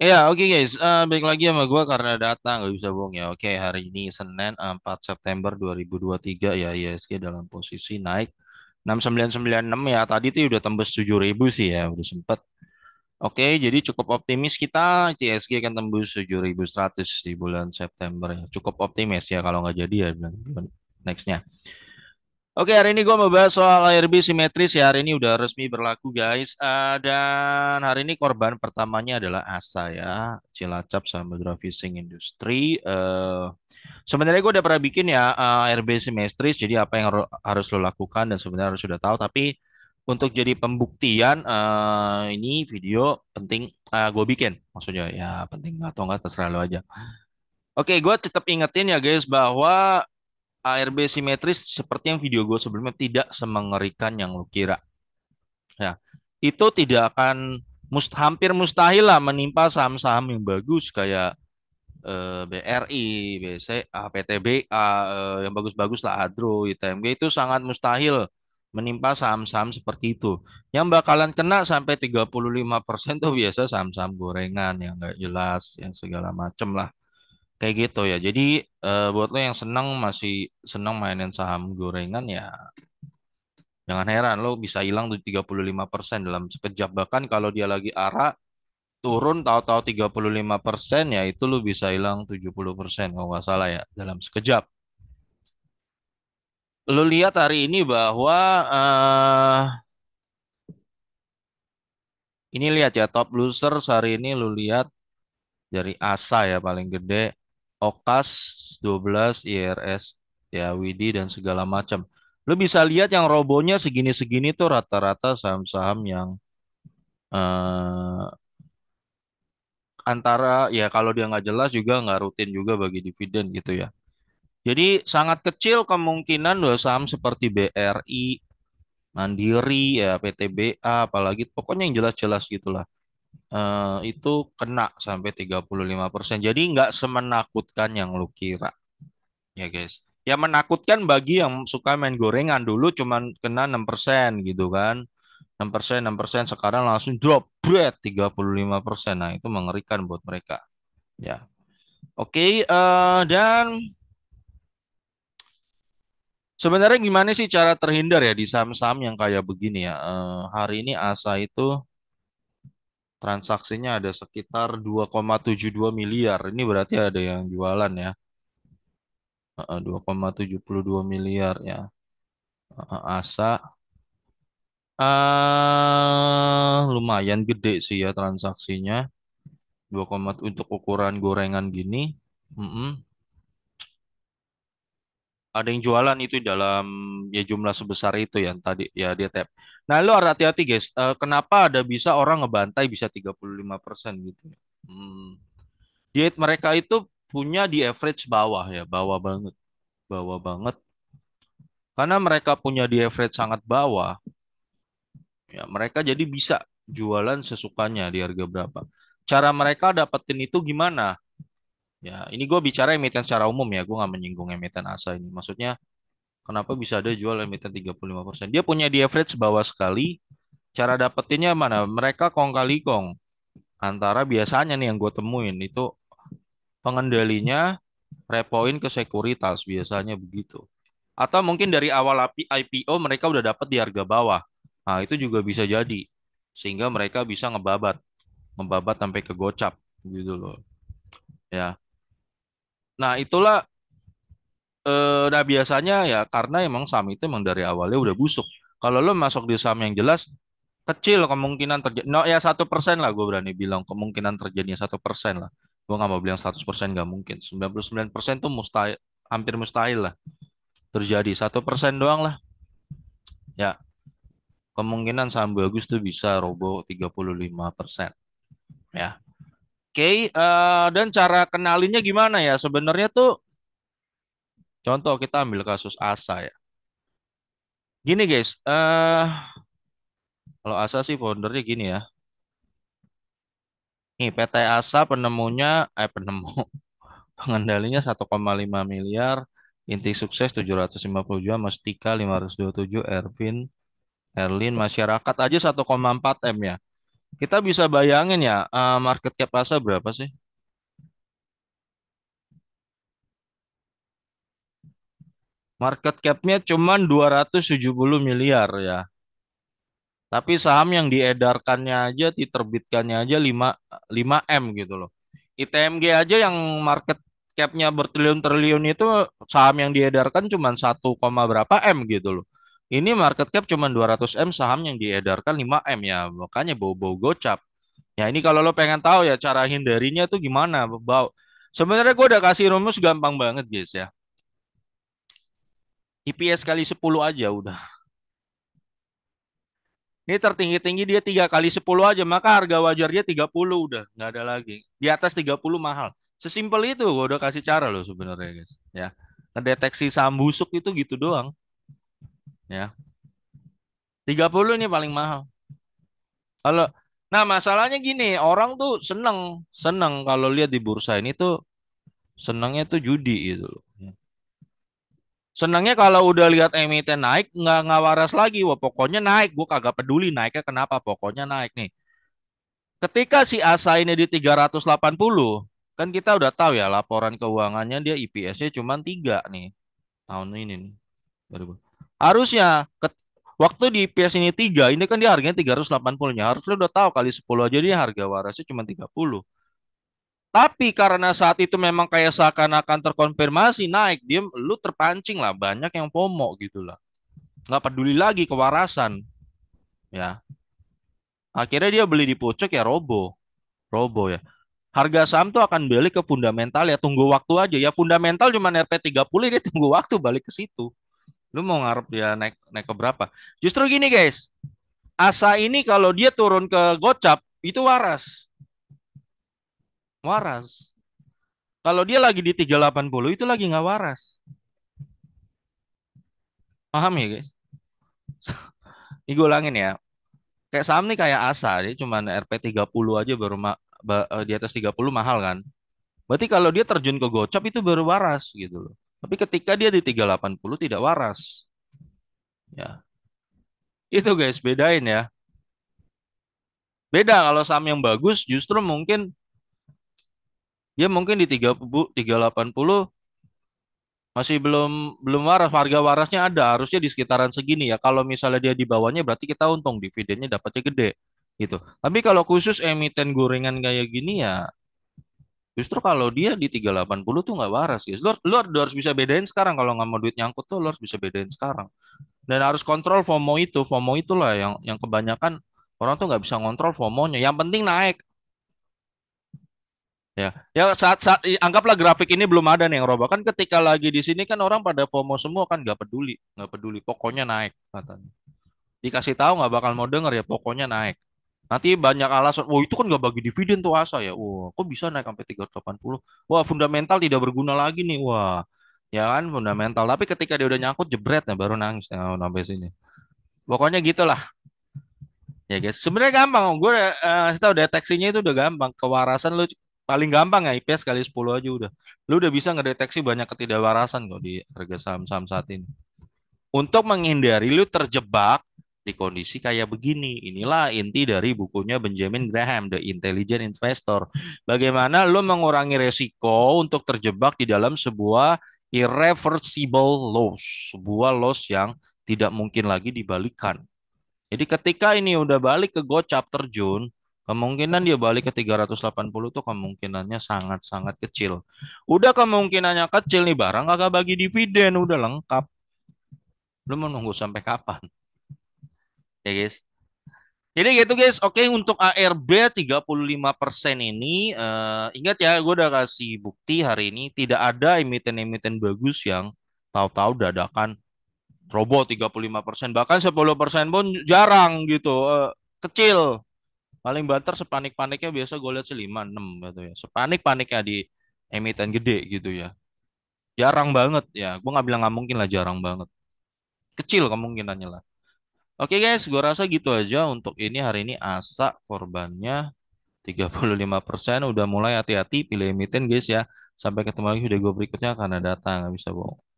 Ya, oke guys. Eh, balik lagi sama gua karena datang nggak bisa bohong ya. Oke, hari ini Senin 4 September 2023 ya ISG dalam posisi naik 6996 ya. Tadi tuh udah tembus 7000 sih ya, udah sempet. Oke, jadi cukup optimis kita ISG akan tembus 7100 di bulan September. Cukup optimis ya kalau nggak jadi ya bulan, nya nextnya. Oke, hari ini gue mau bahas soal IRB simetris ya. Hari ini udah resmi berlaku guys. Uh, dan hari ini korban pertamanya adalah ASA ya. Cilacap Samudra Fishing Industry. Uh, eh, sebenarnya gue udah pernah bikin ya uh, eh, IRB simetris. Jadi apa yang harus lo lakukan dan sebenarnya harus sudah tahu. Tapi untuk jadi pembuktian uh, ini video penting uh, gue bikin. Maksudnya ya penting atau enggak terserah lo aja. Oke, gue tetap ingetin ya guys bahwa ARB simetris seperti yang video gue sebelumnya tidak semengerikan yang lu kira. Ya, itu tidak akan must, hampir mustahil lah menimpa saham-saham yang bagus kayak eh, BRI, BCA, PTBA eh, yang bagus-bagus lah Adro, ITMG itu sangat mustahil menimpa saham-saham seperti itu. Yang bakalan kena sampai 35% tuh biasa saham-saham gorengan yang nggak jelas, yang segala macem lah kayak gitu ya. Jadi uh, buat lo yang senang masih senang mainin saham gorengan ya jangan heran lo bisa hilang tuh 35% dalam sekejap. Bahkan kalau dia lagi arah turun tahu-tahu 35% ya itu lo bisa hilang 70% kalau nggak salah ya dalam sekejap. Lo lihat hari ini bahwa uh, ini lihat ya top loser hari ini lo lihat dari ASA ya paling gede Okas 12 IRS ya Widi dan segala macam. Lo bisa lihat yang robonya segini-segini tuh rata-rata saham-saham yang uh, antara ya kalau dia nggak jelas juga nggak rutin juga bagi dividen gitu ya. Jadi sangat kecil kemungkinan dua saham seperti BRI, Mandiri, ya PTBA, apalagi pokoknya yang jelas-jelas gitulah uh, itu kena sampai 35%. Jadi nggak semenakutkan yang lu kira. Ya guys. Ya menakutkan bagi yang suka main gorengan dulu cuman kena 6% gitu kan. 6%, 6% sekarang langsung drop bread 35%. Nah, itu mengerikan buat mereka. Ya. Oke, okay, uh, eh, dan sebenarnya gimana sih cara terhindar ya di saham-saham yang kayak begini ya? Uh, hari ini ASA itu transaksinya ada sekitar 2,72 miliar. Ini berarti ada yang jualan ya. 2,72 miliar ya. Asa uh, lumayan gede sih ya transaksinya. 2, untuk ukuran gorengan gini. Mm -mm ada yang jualan itu dalam ya jumlah sebesar itu yang tadi ya dia tap. Nah, lu harus hati-hati guys. Uh, kenapa ada bisa orang ngebantai bisa 35% gitu. Hmm. Diet mereka itu punya di average bawah ya, bawah banget. Bawah banget. Karena mereka punya di average sangat bawah. Ya, mereka jadi bisa jualan sesukanya di harga berapa. Cara mereka dapetin itu gimana? Ya, ini gue bicara emiten secara umum ya, gue nggak menyinggung emiten ASA ini. Maksudnya kenapa bisa ada jual emiten 35%? Dia punya di average bawah sekali. Cara dapetinnya mana? Mereka kong kali kong. Antara biasanya nih yang gue temuin itu pengendalinya repoin ke sekuritas biasanya begitu. Atau mungkin dari awal IPO mereka udah dapat di harga bawah. Nah, itu juga bisa jadi. Sehingga mereka bisa ngebabat. Ngebabat sampai ke gocap gitu loh. Ya. Nah, itulah eh, nah biasanya ya karena emang saham itu emang dari awalnya udah busuk. Kalau lo masuk di saham yang jelas kecil kemungkinan terjadi no ya satu persen lah gue berani bilang kemungkinan terjadinya satu persen lah gue nggak mau bilang 100 persen gak mungkin 99 persen tuh mustahil hampir mustahil lah terjadi satu persen doang lah ya kemungkinan saham bagus tuh bisa robo 35 persen ya okay, uh, eh, dan cara kenalinnya gimana ya? Sebenarnya tuh contoh kita ambil kasus Asa ya. Gini guys, uh, kalau Asa sih foundernya gini ya. Nih PT Asa penemunya eh penemu pengendalinya 1,5 miliar, inti sukses 750 juta, Mestika 527, Ervin, Erlin masyarakat aja 1,4 M ya. Kita bisa bayangin ya, uh, market cap Asa berapa sih? Market cap-nya cuma 270 miliar ya. Tapi saham yang diedarkannya aja, diterbitkannya aja 5, 5M gitu loh. ITMG aja yang market capnya nya bertriliun-triliun itu saham yang diedarkan cuma 1, berapa M gitu loh. Ini market cap cuma 200M saham yang diedarkan 5M ya. Makanya bau-bau gocap. Ya ini kalau lo pengen tahu ya cara hindarinya tuh gimana. Bau. Sebenarnya gue udah kasih rumus gampang banget guys ya. EPS kali 10 aja udah. Ini tertinggi-tinggi dia tiga kali 10 aja, maka harga wajar dia 30 udah, nggak ada lagi. Di atas 30 mahal. Sesimpel itu gue udah kasih cara loh sebenarnya guys, ya. Ngedeteksi saham busuk itu gitu doang ya. 30 ini paling mahal. Kalau nah masalahnya gini, orang tuh seneng seneng kalau lihat di bursa ini tuh senangnya tuh judi gitu loh. Senangnya kalau udah lihat emiten naik nggak nggak waras lagi, wah pokoknya naik, gua kagak peduli naiknya kenapa, pokoknya naik nih. Ketika si ASA ini di 380, kan kita udah tahu ya laporan keuangannya dia IPS-nya e cuma tiga nih tahun ini nih harusnya ke, waktu di PS ini tiga ini kan dia harganya tiga ratus delapan 380 nya harusnya udah tahu kali sepuluh aja dia harga warasnya cuma tiga puluh tapi karena saat itu memang kayak seakan-akan terkonfirmasi naik, dia lu terpancing lah, banyak yang pomo gitu lah. Nggak peduli lagi kewarasan. Ya. Akhirnya dia beli di pucuk ya robo. Robo ya. Harga saham tuh akan balik ke fundamental ya, tunggu waktu aja. Ya fundamental cuma RP30 dia tunggu waktu balik ke situ. Lu mau ngarep dia naik naik ke berapa? Justru gini guys, Asa ini kalau dia turun ke gocap itu waras. Waras. Kalau dia lagi di 380 itu lagi nggak waras. Paham ya guys? ini gue ulangin ya. Kayak saham nih kayak Asa, dia cuma RP 30 aja baru eh, di atas 30 mahal kan. Berarti kalau dia terjun ke gocap itu baru waras gitu loh. Tapi ketika dia di 380 tidak waras. Ya. Itu guys, bedain ya. Beda kalau saham yang bagus justru mungkin dia mungkin di 30 380 masih belum belum waras harga warasnya ada harusnya di sekitaran segini ya kalau misalnya dia di bawahnya berarti kita untung dividennya dapatnya gede gitu tapi kalau khusus emiten gorengan kayak gini ya Justru kalau dia di 380 tuh nggak waras, guys. Lu, lu, lu harus bisa bedain sekarang kalau nggak mau duit nyangkut tuh lu harus bisa bedain sekarang. Dan harus kontrol FOMO itu. FOMO itulah yang yang kebanyakan orang tuh nggak bisa ngontrol FOMO-nya. Yang penting naik. Ya, ya saat saat anggaplah grafik ini belum ada nih yang roba kan ketika lagi di sini kan orang pada FOMO semua kan nggak peduli, nggak peduli pokoknya naik katanya. Dikasih tahu nggak bakal mau denger ya pokoknya naik. Nanti banyak alasan, wah itu kan nggak bagi dividen tuh ASA ya. Wah, kok bisa naik sampai 380? Wah, fundamental tidak berguna lagi nih. Wah, ya kan fundamental. Tapi ketika dia udah nyangkut jebret ya baru nangis ya, sampai sini. Pokoknya gitulah. Ya guys, sebenarnya gampang. Gue uh, tahu deteksinya itu udah gampang. Kewarasan lu paling gampang ya IPS kali 10 aja udah. Lu udah bisa ngedeteksi banyak ketidakwarasan kok di harga saham-saham saat ini. Untuk menghindari lu terjebak di kondisi kayak begini. Inilah inti dari bukunya Benjamin Graham, The Intelligent Investor. Bagaimana lo mengurangi resiko untuk terjebak di dalam sebuah irreversible loss, sebuah loss yang tidak mungkin lagi dibalikan. Jadi ketika ini udah balik ke go chapter June kemungkinan dia balik ke 380 tuh kemungkinannya sangat-sangat kecil. Udah kemungkinannya kecil nih barang kagak bagi dividen, udah lengkap. Lu menunggu sampai kapan? ya guys. Jadi gitu guys, oke untuk ARB 35% ini uh, ingat ya gue udah kasih bukti hari ini tidak ada emiten-emiten bagus yang tahu-tahu dadakan robo 35% bahkan 10% pun jarang gitu uh, kecil paling banter sepanik-paniknya biasa gue lihat sih 5 6 gitu ya sepanik-paniknya di emiten gede gitu ya jarang banget ya gue nggak bilang nggak mungkin lah jarang banget kecil kemungkinannya lah Oke okay guys, gue rasa gitu aja untuk ini hari ini asa korbannya 35% udah mulai hati-hati pilih emiten guys ya. Sampai ketemu lagi video gue berikutnya karena datang nggak bisa bohong.